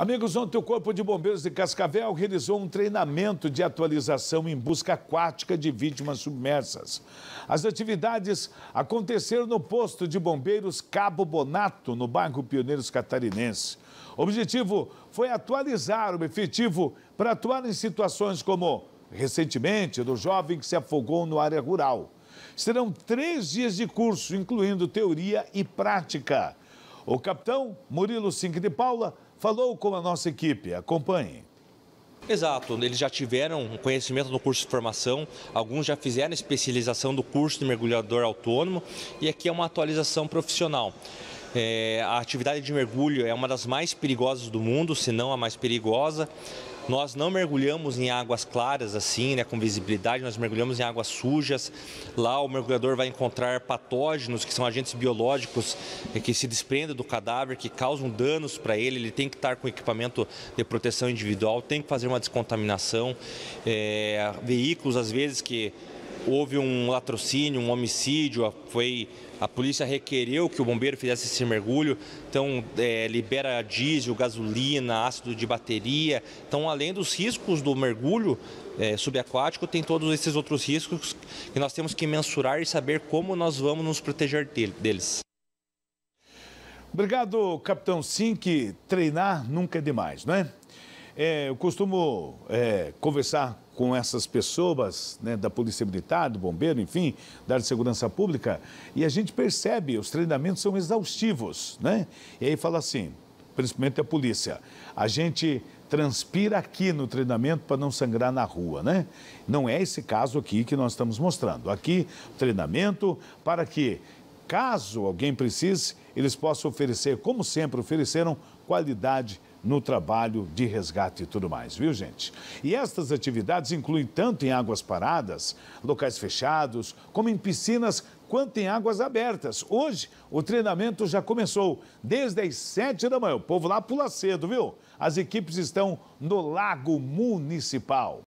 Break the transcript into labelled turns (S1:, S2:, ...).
S1: Amigos, ontem o Corpo de Bombeiros de Cascavel realizou um treinamento de atualização em busca aquática de vítimas submersas. As atividades aconteceram no posto de bombeiros Cabo Bonato, no bairro Pioneiros Catarinense. O objetivo foi atualizar o efetivo para atuar em situações como, recentemente, do jovem que se afogou no área rural. Serão três dias de curso, incluindo teoria e prática. O capitão Murilo Cinque de Paula falou com a nossa equipe. Acompanhe.
S2: Exato, eles já tiveram conhecimento do curso de formação, alguns já fizeram especialização do curso de mergulhador autônomo e aqui é uma atualização profissional. É, a atividade de mergulho é uma das mais perigosas do mundo, se não a mais perigosa. Nós não mergulhamos em águas claras assim, né, com visibilidade, nós mergulhamos em águas sujas. Lá o mergulhador vai encontrar patógenos, que são agentes biológicos é, que se desprendem do cadáver, que causam danos para ele. Ele tem que estar com equipamento de proteção individual, tem que fazer uma descontaminação. É, veículos, às vezes, que houve um latrocínio, um homicídio, foi a polícia requereu que o bombeiro fizesse esse mergulho, então é, libera diesel, gasolina, ácido de bateria. Então, além dos riscos do mergulho é, subaquático, tem todos esses outros riscos que nós temos que mensurar e saber como nós vamos nos proteger
S1: deles. Obrigado, Capitão Sim, que treinar nunca é demais, não é? É, eu costumo é, conversar com essas pessoas né, da Polícia Militar, do Bombeiro, enfim, da área de segurança pública, e a gente percebe, os treinamentos são exaustivos, né? E aí fala assim, principalmente a polícia, a gente transpira aqui no treinamento para não sangrar na rua, né? Não é esse caso aqui que nós estamos mostrando. Aqui, treinamento para que, caso alguém precise, eles possam oferecer, como sempre ofereceram, qualidade no trabalho de resgate e tudo mais, viu, gente? E estas atividades incluem tanto em águas paradas, locais fechados, como em piscinas quanto em águas abertas. Hoje, o treinamento já começou desde as 7 da manhã. O povo lá pula cedo, viu? As equipes estão no Lago Municipal.